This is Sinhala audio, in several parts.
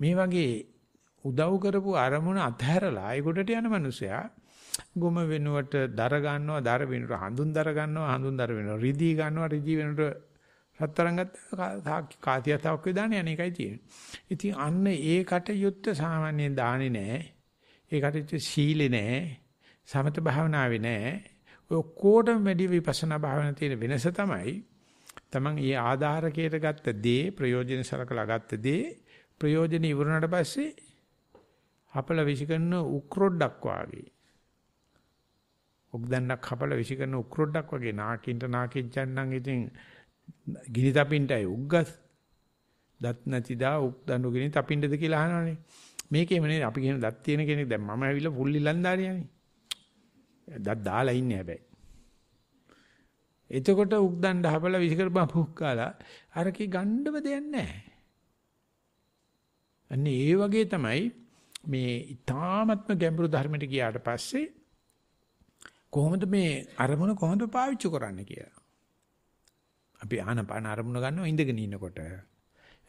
මේ වගේ උදව් කරපු අරමුණ අතහැරලා ඒකට යන මිනිසයා ගොම වෙනුවට දර ගන්නවා දර වෙනුවට හඳුන් දර ගන්නවා හඳුන් දර වෙනවා රිදී ගන්නවා රිදී වෙනුවට රත්තරන්ගත් කාතියතාවක් වේදානේ අනේකයි තියෙන්නේ. ඉතින් අන්න ඒකට යුත්ත සාමාන්‍ය දානේ නෑ. ඒකට යුත්ත සීලේ නෑ. සමත භාවනාවේ නෑ. ඔය ඔක්කොටම වැඩි විපස්සනා භාවනාවේ තියෙන වෙනස තමයි තමන් ඊ ආධාරකයට ගත්ත දේ ප්‍රයෝජන සලකලා ගත්ත දේ ප්‍රයෝජන ඉවරනට පස්සේ හපල විසිකරන උක්‍රොඩ්ඩක් වාගේ ඔබදන්නක් හපල විසිකරන උක්‍රොඩ්ඩක් වගේ නාකින්ට නාකිච්චන්නම් ඉතින් ගිනි තපින්ටයි උග්ගස් දත් නැතිදා උක් දඬු ගිනි තපින්ටද කියලා අහනවනේ මේකේම නේ අපි කියන දත් තියෙන කෙනෙක් දැන් මම ඇවිල්ලා ෆුල් ඉලන්දාරියානේ දත් දාලා ඉන්නේ හැබැයි එතකොට උක්දණ්ඩ හපලා විසිකරපම් හුක් කාලා අරකේ ගණ්ඩව දෙයක් නැහැ අන්න ඒ වගේ තමයි මේ ඊ타ත්ම ගැඹුරු ධර්මයට ගියාට පස්සේ කොහොමද මේ අරමුණ කොහොමද පාවිච්චි කරන්නේ කියලා. අපි ආනපාන අරමුණ ගන්නවා ඉඳගෙන ඉන්නකොට.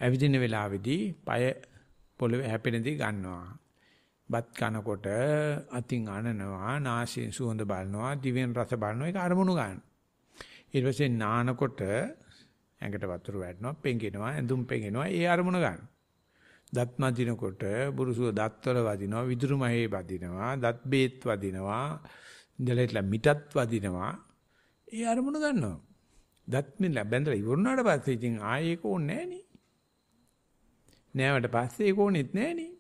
ඇවිදින වෙලාවේදී পায় පොළවේ හැපෙනදී ගන්නවා. බත් කනකොට අතින් අනනවා, නාසයෙන් සුවඳ බලනවා, දිවෙන් රස බලනවා. ඒක අරමුණු ගන්න. ඊට පස්සේ නානකොට ඇඟට වතුර වැටෙනවා, පෙඟෙනවා, ඇඳුම් පෙඟෙනවා. ඒ අරමුණ ගන්නවා. දත් මදිනකොට බුරුසුව දත්වල වදිනවා විදුරු මහේ වදිනවා දත් බේත් වදිනවා ඉඳලා මිටත් වදිනවා ඒ අරමුණ ගන්නවා දත් මෙල බැඳලා ඉවරුණාට පස්සේ ඉතින් ආයේ ඒක ඕනේ නෑනේ නෑවට පස්සේ ඒක ඕනෙත් නෑනේ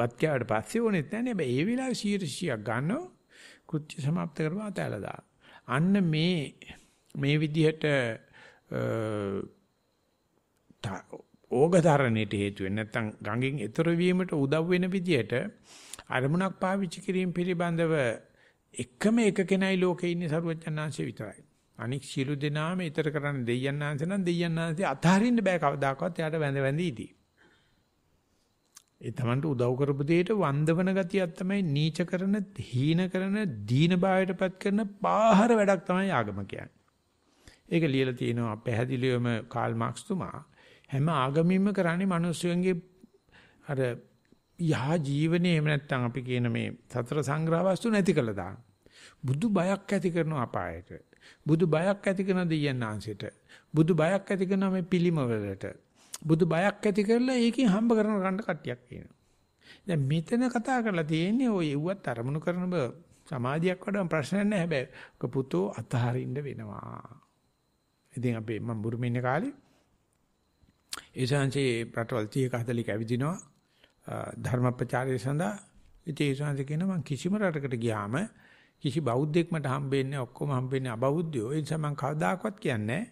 බත් කෑවට පස්සේ ඕනෙත් නෑනේ හැබැයි ඒ වෙලාවේ 100ක් ගන්නව කෘත්‍ය સમાપ્ત කරවා තැලදා අන්න මේ මේ විදිහට ඕගධාරණයට හේතු වෙන්නේ නැත්නම් ගඟෙන් එතර වීමට උදව් වෙන විදියට අරමුණක් පාවිච්චි කිරීම පිළිබඳව එකම එක කෙනයි ලෝකේ ඉන්නේ සරුවචනාංශය විතරයි. අනික් සියලු දෙනාම ඊතර කරන්න දෙයයන්ාංශ නම් දෙයයන්ාංශය අතහරින්න බෑ කවදාකවත් එයාට වැඳ වැඳ ඉදී. ඒ Tamanට උදව් කරපු දෙයට වන්දවන ගතියක් තමයි නීච කරන, හීන කරන, දීනභාවයටපත් කරන පාහර වැඩක් තමයි ආගම කියන්නේ. ඒක ලියලා තියෙනවා පැහැදිලිවම කාල් මාක්ස් තුමා හැම ආගමින්ම කරන්නේ මිනිස්සුන්ගේ අර යහ ජීවනේ එහෙම නැත්නම් අපි කියන මේ සතර සංග්‍රහ වස්තු නැති කළා දාන. බුදු බයක් ඇති කරන අපායට. බුදු බයක් ඇති කරන දෙයන්නාංශයට. බුදු බයක් ඇති කරන මේ පිළිමවලට. බුදු බයක් ඇති කරලා ඒකෙන් හම්බ කරන ගන්න කට්ටියක් කියනවා. දැන් මෙතන කතා කරලා තියෙන්නේ ඔය එව්වත් අරමුණු කරන බ සමාධියක් වඩා ප්‍රශ්නයක් නැහැ හැබැයි ඔක පුතෝ අතහරින්න වෙනවා. ඉතින් අපි මම බුරුමින්න කාලේ ඒ සංසේ රටවල් 30ක 40ක ඇවිදිනවා ධර්ම ප්‍රචාරය සඳහා. ඉතින් ඒ සංසේ කියන මම කිසිම රටකට ගියාම කිසි බෞද්ධෙක් මට හම්බෙන්නේ ඔක්කොම හම්බෙන්නේ අබෞද්ධයෝ. ඒ නිසා මම කවදාකවත් කියන්නේ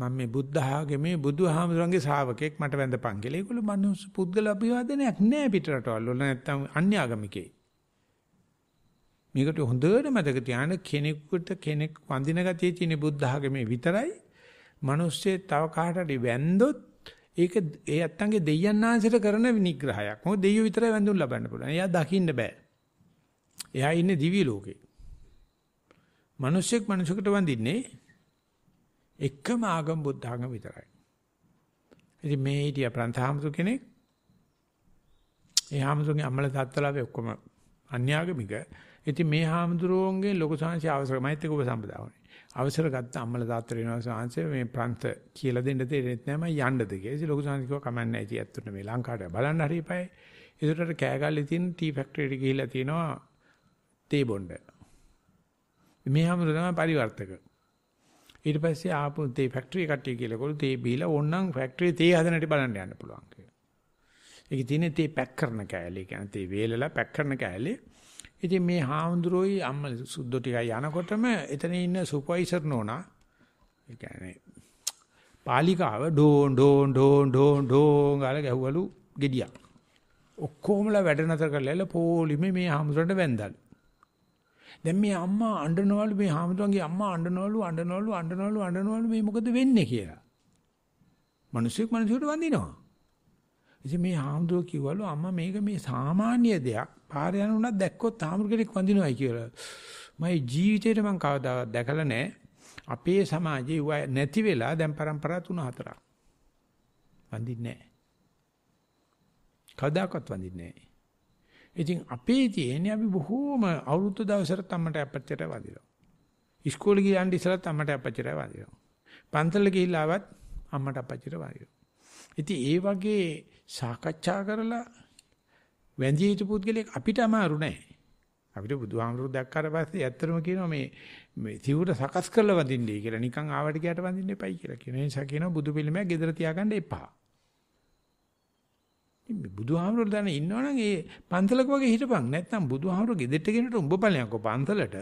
මම මේ බුද්ධ ආගමේ බුදුහාමුදුරන්ගේ ශ්‍රාවකෙක් මට වැඳපන් කියලා. ඒගොල්ලෝ මනුස්ස පුද්ගල අභිවාදනයක් නෑ පිට රටවල් වල නැත්තම් අන්‍ය ආගමිකේ. මේකට හොඳට මතක තියාගන්න කෙනෙකුට කෙනෙක් වඳින ගතිය තියෙන බුද්ධ ආගමේ විතරයි. මිනිස්සේ තව කාටරි වැඳොත් ඒක ඒ ඇත්තන්ගේ දෙයයන් ආශ්‍රිත කරන විනිග්‍රහයක්. මොකද දෙයියෝ විතරයි වැඳුම් ලබන්න පුළුවන්. එයා දකින්න බෑ. එයා ඉන්නේ දිවි ලෝකේ. මිනිස්සෙක් මිනිසෙකුට වඳින්නේ එකම ආගම බුද්ධ ආගම විතරයි. ඉතින් මේ හිටිය ප්‍රන්තහාමතු කෙනෙක් ඒ හාමුදුරන්ගේ අම්මල තාත්තලාගේ ඔක්කොම අන්‍යාගමික. ඉතින් මේ හාමුදුරුවන්ගේ ලොකු සංසි අවශ්‍යමයිත් එක ඔබ සම්බදාවනේ. අවසර ගත්ත අම්මල තාත්තර වෙනවා සාංශය මේ ප්‍රන්ත කියලා දෙන්න දෙන්නේ නැහැ මම යන්නද කියලා. ඉතින් ලොකු සාංශ කිව්වා කමන්නේ නැහැ ඉතින් ඇත්තට මේ ලංකාවට බලන්න හරි එපායි. ඒතරට කෑගල්ලේ තියෙන ටී ෆැක්ටරියට ගිහිල්ලා තියෙනවා තේ බොණ්ඩ. මේ හැමෝම තමයි පරිවර්තක. ඊට පස්සේ ආපු තේ ෆැක්ටරිය කට්ටිය කියලා කොළු තේ බීලා ඕන්නම් ෆැක්ටරියේ තේ හදන හැටි බලන්න යන්න පුළුවන් කියලා. ඒකේ තියෙන තේ පැක් කරන කෑලි කියන්නේ තේ වේලලා පැක් කරන කෑලි. ඉතින් මේ හාමුදුරුවෝයි අම්ම සුද්ධෝ ටිකයි යනකොටම එතන ඉන්න සුපර්වයිසර් නෝනා ඒ කියන්නේ පාලිකාව ඩෝන් ඩෝන් ඩෝන් ඩෝන් ඩෝන් ගාලා ගැහුවලු gediyak. ඔක්කොමලා වැඩ නතර කරලා පොලිමේ මේ හාමුදුරන්ට වැන්දලු. දැන් මේ අම්මා අඬනවලු මේ හාමුදුරන්ගේ අම්මා අඬනවලු අඬනවලු අඬනවලු අඬනවලු මේ මොකද වෙන්නේ කියලා. මිනිස්සුක් මිනිසුන්ට වඳිනවා. ඉතින් මේ හාමුදුරුවෝ කිව්වලු අම්මා මේක මේ සාමාන්‍ය දෙයක්. පාරේ යන උනත් දැක්කොත් ආමුරු කෙනෙක් වඳිනවයි කියලා. මගේ ජීවිතේට මම කවදාවත් දැකලා නැහැ. අපේ සමාජයේ ඌ නැති වෙලා දැන් પરම්පරා 3-4ක්. වඳින්නේ නැහැ. කවදාකවත් වඳින්නේ නැහැ. ඉතින් අපේ තියෙන්නේ අපි බොහෝම අවුරුදු දවසට අම්මට අපච්චිට වඳිනවා. ඉස්කෝලේ ගියන් ඉස්සරත් අම්මට අපච්චිට වඳිනවා. පන්සල ගිහිල්ලාවත් අම්මට අපච්චිට වඳිනවා. ඉතින් ඒ වගේ සාකච්ඡා කරලා වැඳිය යුතු පුද්ගලෙක් අපිට අමාරු නෑ. අපිට බුදුහාමුදුරු දැක්කාට පස්සේ ඇත්තටම කියනවා මේ මේ සිවුර සකස් කරලා වඳින්නේ කියලා නිකන් ආවට ගියට වඳින්න එපයි කියලා කියනවා. ඒ නිසා කියනවා බුදු පිළිමය ගෙදර තියාගන්න එපා. බුදුහාමුදුරු දැන ඉන්නවනම් ඒ පන්සලක වගේ හිටපන්. නැත්නම් බුදුහාමුරු ගෙදරට ගෙනට උඹ ඵලයන්කෝ පන්සලට.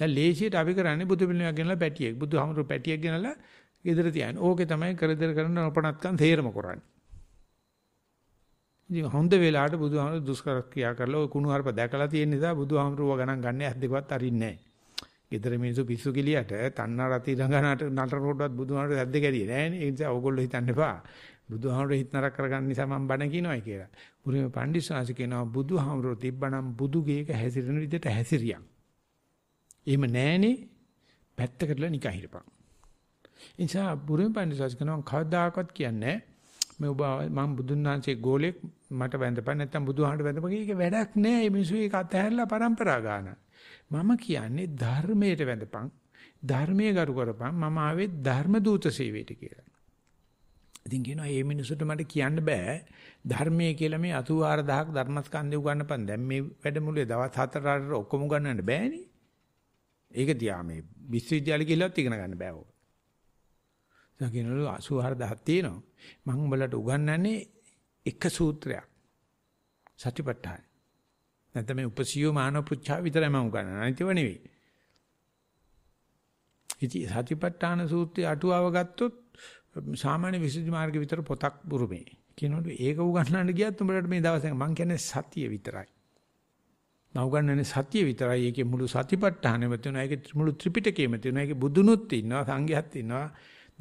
දැන් ලේසියට අපි කරන්නේ බුදු පිළිමයක් ගෙනලා පැටියෙක් බුදුහාමුදුරු පැටියෙක් ගෙනලා ගෙදර තියන්නේ. ඕකේ තමයි කරදර කරන නොපනත්කම් තේරම කරන්නේ. ඉතින් හොඳ වෙලාවට බුදුහාමුදුරු දුෂ්කර ක්‍රියා කරලා ওই කුණු හරප දැකලා තියෙන නිසා බුදුහාමුරුව ගණන් ගන්න ඇස් දෙකවත් අරින්නේ නැහැ. ගෙදර මිනිස්සු පිස්සු කිලියට තන්නා රති රංගනාට නතර රෝඩවත් බුදුහාමුදුරු ඇද්ද කැරියේ නැහැ නේ. ඒ නිසා ඕගොල්ලෝ හිතන්න එපා. බුදුහාමුදුරු හිත නරක කරගන්න නිසා මම බණ කියනවායි කියලා. උරුම පඬිස්සවාසි කියනවා බුදුහාමුරු තිබ්බනම් බුදු ගේක හැසිරෙන විදිහට හැසිරියක්. එහෙම නැහනේ. පැත්තකටලා නිකන් හිරපන්. ඒ නිසා බුරුම පඬිස්සවාසි කියනවා කවදාකවත් කියන්නේ නැහැ. මේ ඔබ මම බුදුන් වහන්සේ ගෝලෙක් මට වැඳපන් නැත්තම් බුදුහාමට වැඳපන් ඒක වැඩක් නෑ මේ මිනිස්සු ඒක අතහැරලා પરම්පරා ගන්න. මම කියන්නේ ධර්මයට වැඳපන් ධර්මයේ ගරු කරපන් මම ආවේ ධර්ම දූත සේවයට කියලා. ඉතින් කියනවා මේ මිනිසුන්ට මට කියන්න බෑ ධර්මයේ කියලා මේ 84000ක් ධර්මස්කන්ධය උගන්නපන් දැන් මේ වැඩමුළුවේ දවස් 4 8 ඔක්කොම උගන්නන්න බෑනේ. ඒක දිහා මේ විශ්වවිද්‍යාලෙ ගිහිල්ලත් ඉගෙන ගන්න බෑ ඕක. එයා කියනවලු 84000ක් තියෙනවා. මම උඹලට උගන්වන්නේ එක සූත්‍රයක්. සතිපට්ඨාන. නැත්නම් මේ උපසියෝ මානව පුච්ඡා විතරයි මම උගන්වන්නේ. අනිතව නෙවෙයි. ඉතින් සතිපට්ඨාන සූත්‍රයේ අටුවාව ගත්තොත් සාමාන්‍ය විසුද්ධි මාර්ගය විතර පොතක් බුරුමේ. කියනවලු ඒක උගන්වන්න ගියත් උඹලට මේ දවස්වල මම කියන්නේ සතිය විතරයි. මම උගන්වන්නේ සතිය විතරයි. ඒකේ මුළු සතිපට්ඨානෙම තියෙනවා. ඒකේ මුළු ත්‍රිපිටකයේම තියෙනවා. ඒකේ බුදුනුත් ඉන්නවා, සංඝයාත් ඉන්නවා.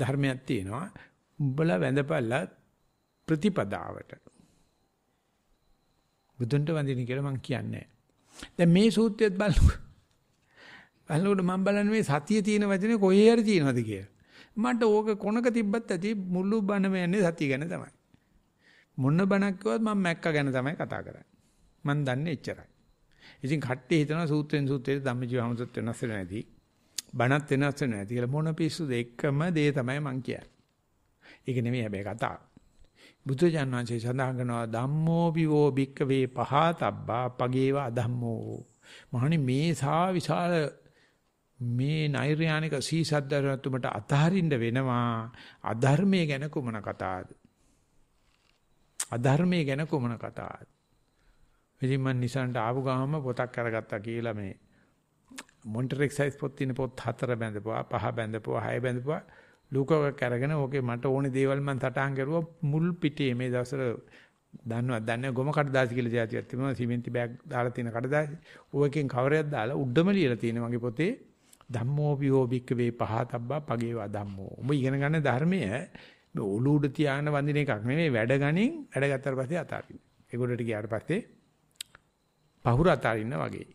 ධර්මයක් තියෙනවා. උඹලා වැඳපල්ලා ප්‍රතිපදාවට. බුදුන්ට වඳින කියලා මම කියන්නේ දැන් මේ සූත්‍රයත් බලනකොට බලනකොට මම බලන්නේ මේ සතිය තියෙන වචනේ කොහේ හරි තියෙනවද කියලා. මට ඕක කොනක තිබ්බත් ඇති මුළු බණම යන්නේ සතිය ගැන තමයි. මොන බණක් කිව්වත් මම මැක්ක ගැන තමයි කතා කරන්නේ. මම දන්නේ එච්චරයි. ඉතින් කට්ටිය හිතනවා සූත්‍රෙන් සූත්‍රයට ධම්මජීව හමුසත් වෙනස් වෙලා නැති. බණත් වෙනස් වෙනවා කියලා මොන පිස්සුද එකම දේ තමයි මං කියන්නේ. ඒක නෙමෙයි හැබැයි කතාව. බුදුජාණන් වහන්සේ සඳහන් කරනවා ධම්මෝ විවෝ භික්කවේ පහතබ්බා පගේව අධම්මෝ. මහණනි මේ සා විශාල මේ නෛර්යානික සීසද්දරතුමට අතහරින්න වෙනවා අධර්මයේ ගැන කුමන කතාවද? අධර්මයේ ගැන කුමන කතාවද? ඉතින් මං නිසන්ට ආපු ගාම පොතක් අරගත්තා කියලා මේ මොන්ටර් එක්සයිස් පොත් තියෙන පොත් හතර බැඳපුවා, පහ බැඳපුවා, හය බැඳපුවා. ලූකෝක කරගෙන ඕකේ මට ඕනේ දේවල් මම සටහන් කරුවා මුල් පිටේ මේ දවස්වල දන්නවත් දන්නේ ගොම කඩදාසි කියලා જાතියක් තිබුණා සිමෙන්ති බෑග් දාලා තියෙන කඩදාසි. ඕකෙන් කවරයක් දාලා උඩම ලියලා තියෙන මගේ පොතේ ධම්මෝපියෝ භික්කවේ පහතබ්බා පගේවා ධම්මෝ. ඔබ ඉගෙන ගන්න ධර්මය ඔලු උඩ තියාන වඳින එකක් නෙමෙයි වැඩ ගණින් වැඩ ගත්තට පස්සේ අතාරින්න. ඒගොල්ලට ගියාට පස්සේ පහුර අතාරින්න වගේ.